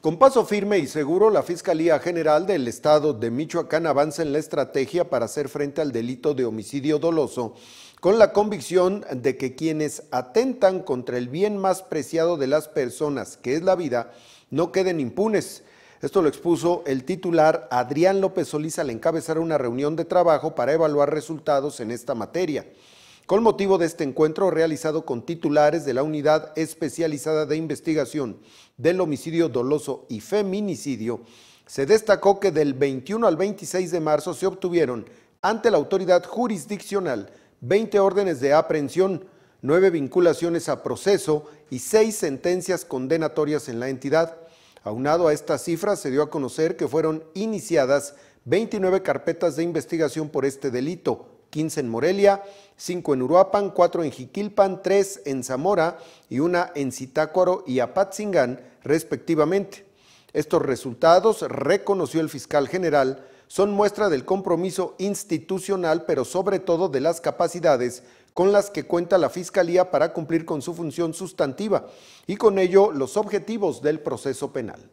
Con paso firme y seguro, la Fiscalía General del Estado de Michoacán avanza en la estrategia para hacer frente al delito de homicidio doloso, con la convicción de que quienes atentan contra el bien más preciado de las personas, que es la vida, no queden impunes. Esto lo expuso el titular Adrián López Solís al encabezar una reunión de trabajo para evaluar resultados en esta materia con motivo de este encuentro realizado con titulares de la Unidad Especializada de Investigación del Homicidio Doloso y Feminicidio, se destacó que del 21 al 26 de marzo se obtuvieron ante la autoridad jurisdiccional 20 órdenes de aprehensión, 9 vinculaciones a proceso y 6 sentencias condenatorias en la entidad. Aunado a estas cifras, se dio a conocer que fueron iniciadas 29 carpetas de investigación por este delito, 15 en Morelia, 5 en Uruapan, 4 en Jiquilpan, 3 en Zamora y 1 en Zitácuaro y Apatzingán, respectivamente. Estos resultados, reconoció el fiscal general, son muestra del compromiso institucional, pero sobre todo de las capacidades con las que cuenta la Fiscalía para cumplir con su función sustantiva y con ello los objetivos del proceso penal.